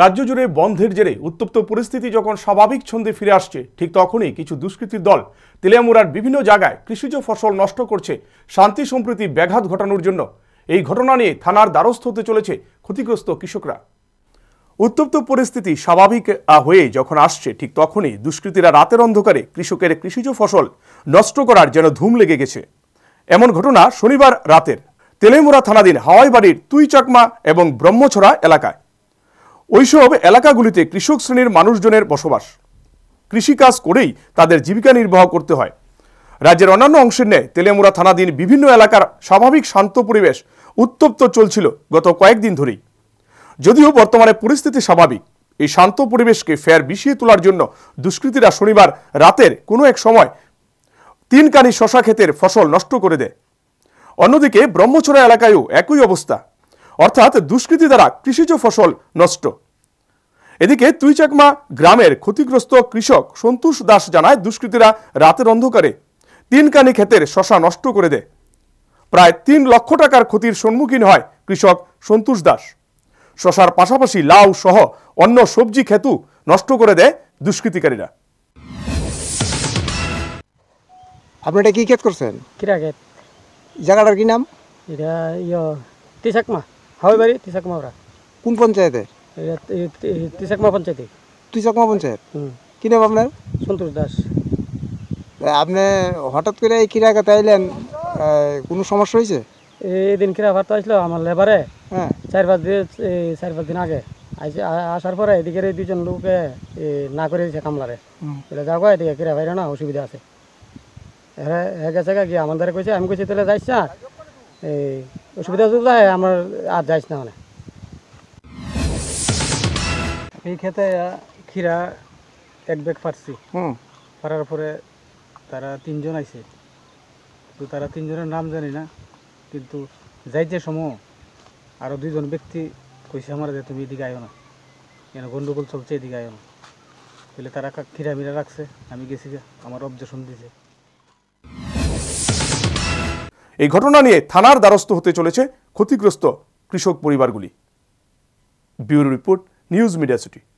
রাজ্য জুড়ে বন্ধের জেরে উত্তপ্ত পরিস্থিতি যখন স্বাভাবিক ছন্দে ফিরে আসছে ঠিক তখনই কিছু দুষ্কৃতির দল তেলিয়ামুড়ার বিভিন্ন জায়গায় কৃষিজ ফসল নষ্ট করছে শান্তি সম্প্রীতি ব্যাঘাত ঘটানোর জন্য এই ঘটনা নিয়ে থানার দ্বারস্থ হতে চলেছে ক্ষতিগ্রস্ত কৃষকরা উত্তপ্ত পরিস্থিতি স্বাভাবিক হয়ে যখন আসছে ঠিক তখনই দুষ্কৃতীরা রাতের অন্ধকারে কৃষকের কৃষিজ ফসল নষ্ট করার যেন ধুম লেগে গেছে এমন ঘটনা শনিবার রাতের তেলেমুরা থানাধীন হাওয়াই বাড়ির তুই চাকমা এবং ব্রহ্মছড়া এলাকায় ওইসব এলাকাগুলিতে কৃষক শ্রেণীর মানুষজনের বসবাস কৃষিকাজ করেই তাদের জীবিকা নির্বাহ করতে হয় রাজ্যের অন্যান্য অংশের ন্যায় তেলেমুরা থানাধীন বিভিন্ন এলাকার স্বাভাবিক শান্ত পরিবেশ উত্তপ্ত চলছিল গত কয়েকদিন ধরেই যদিও বর্তমানে পরিস্থিতি স্বাভাবিক এই শান্ত পরিবেশকে ফের বিষিয়ে তোলার জন্য দুষ্কৃতীরা শনিবার রাতের কোনো এক সময় তিনকানি শশা ক্ষেতের ফসল নষ্ট করে দেয় অন্যদিকে ব্রহ্মচড়া এলাকায়ও একই অবস্থা অর্থাৎ দুষ্কৃতি দ্বারা কৃষিজ ফসল নষ্ট এদিকে তুইচাকমা গ্রামের ক্ষতিগ্রস্ত কৃষক সন্তোষ দাস জানায় দুষ্কৃতীরা রাতের অন্ধকারে তিনকানি ক্ষেতের শশা নষ্ট করে দেয় প্রায় তিন লক্ষ টাকার ক্ষতির সম্মুখীন হয় কৃষক সন্তোষ দাস শশার পাশাপাশি লাউ সহ অন্য সবজি খেতু নষ্ট করে দেয় দুষ্কৃতিকারীরা আপনি এটা কি ক্ষেত করছেন জায়গাটার কি নাম এটা তিসাকমা হাওয়াইবাড়ি তিসাকমা ওরা কোন পঞ্চায়েতে তিসাকমা পঞ্চায়েতে তিসাকমা পঞ্চায়েত কি নাম আপনার সন্তোষ দাস আপনি হঠাৎ করে এই কিরাকে তাইলেন কোনো সমস্যা হয়েছে এদিন কিরা ভাত আসলো আমার লেবারে হ্যাঁ চার পাঁচ দিন চার পাঁচ দিন আগে আসার পরে এদিকে এই দুজন লোকে না করে দিয়েছে কামলারে বলে যাও এদিকে কিরা ভাইরা না অসুবিধা আছে হ্যাঁ হ্যাঁ গেছে গা গিয়ে আমাদের কইছে আমি কইছি তাহলে যাইছ না এই অসুবিধা সুবিধা হয় আমার আর যাইস না মানে এই খেতে খিরা এক ব্যাগ ফাটছি হুম পারার পরে তারা তিনজন আইছে তো তারা তিনজনের নাম জানি না কিন্তু যাইতে সময় আরও দুইজন ব্যক্তি কইছে আমার যে তুমি এদিকে আয়ো না কেন গণ্ডগোল চলছে এদিকে আয়ো না তাহলে তারা খিরা মিরা রাখছে আমি গেছি আমার অবজেশন দিছে এই ঘটনা নিয়ে থানার দ্বারস্থ হতে চলেছে ক্ষতিগ্রস্ত কৃষক পরিবারগুলি bureau report news media city